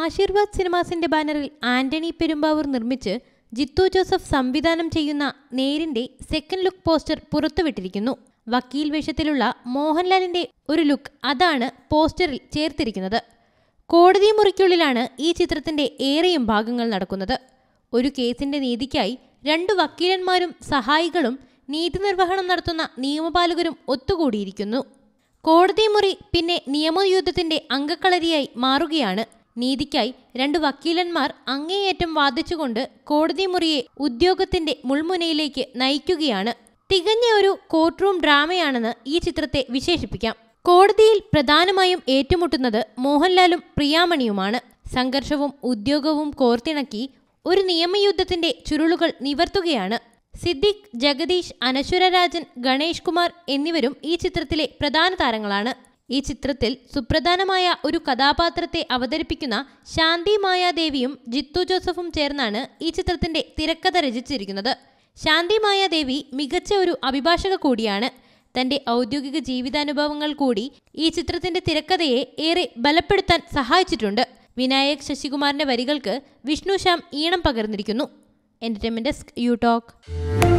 ആശീർവാദ് സിനിമാസിന്റെ ബാനറിൽ ആന്റണി പെരുമ്പാവൂർ നിർമ്മിച്ച് ജിത്തു ജോസഫ് സംവിധാനം ചെയ്യുന്ന നേരിന്റെ സെക്കൻഡ് ലുക്ക് പോസ്റ്റർ പുറത്തുവിട്ടിരിക്കുന്നു വക്കീൽ വേഷത്തിലുള്ള മോഹൻലാലിന്റെ ഒരു ലുക്ക് അതാണ് പോസ്റ്ററിൽ ചേർത്തിരിക്കുന്നത് കോടതി മുറിക്കുള്ളിലാണ് ഈ ചിത്രത്തിന്റെ ഏറെയും ഭാഗങ്ങൾ നടക്കുന്നത് ഒരു കേസിന്റെ നീതിക്കായി രണ്ട് വക്കീലന്മാരും സഹായികളും നീതി നിർവഹണം നടത്തുന്ന നിയമപാലകരും ഒത്തുകൂടിയിരിക്കുന്നു കോടതി മുറി പിന്നെ നിയമയുദ്ധത്തിന്റെ അംഗക്കളരിയായി മാറുകയാണ് നീതിക്കായി രണ്ട് വക്കീലന്മാർ അങ്ങേയറ്റം വാദിച്ചുകൊണ്ട് കോടതി മുറിയെ ഉദ്യോഗത്തിന്റെ മുൾമുനയിലേക്ക് നയിക്കുകയാണ് തികഞ്ഞ ഒരു കോർട്ട് റൂം ഡ്രാമയാണെന്ന് ഈ ചിത്രത്തെ വിശേഷിപ്പിക്കാം കോടതിയിൽ പ്രധാനമായും ഏറ്റുമുട്ടുന്നത് മോഹൻലാലും പ്രിയാമണിയുമാണ് സംഘർഷവും ഉദ്യോഗവും കോർത്തിണക്കി ഒരു നിയമയുദ്ധത്തിന്റെ ചുരുളുകൾ നിവർത്തുകയാണ് സിദ്ദിഖ് ജഗദീഷ് അനശ്വരരാജൻ ഗണേഷ് കുമാർ എന്നിവരും ഈ ചിത്രത്തിലെ പ്രധാന താരങ്ങളാണ് ഈ ചിത്രത്തിൽ സുപ്രധാനമായ ഒരു കഥാപാത്രത്തെ അവതരിപ്പിക്കുന്ന ശാന്തി മായാദേവിയും ജിത്തു ജോസഫും ചേർന്നാണ് ഈ ചിത്രത്തിന്റെ തിരക്കഥ രചിച്ചിരിക്കുന്നത് ശാന്തി മായാദേവി മികച്ച ഒരു അഭിഭാഷക കൂടിയാണ് തന്റെ ഔദ്യോഗിക ജീവിതാനുഭവങ്ങൾ കൂടി ഈ ചിത്രത്തിന്റെ തിരക്കഥയെ ഏറെ ബലപ്പെടുത്താൻ സഹായിച്ചിട്ടുണ്ട് വിനായക് ശശികുമാറിന്റെ വരികൾക്ക് വിഷ്ണു ശ്യാം ഈണം പകർന്നിരിക്കുന്നു എന്റർടൈൻമെന്റ് ഡെസ്ക് യു ടോക്ക്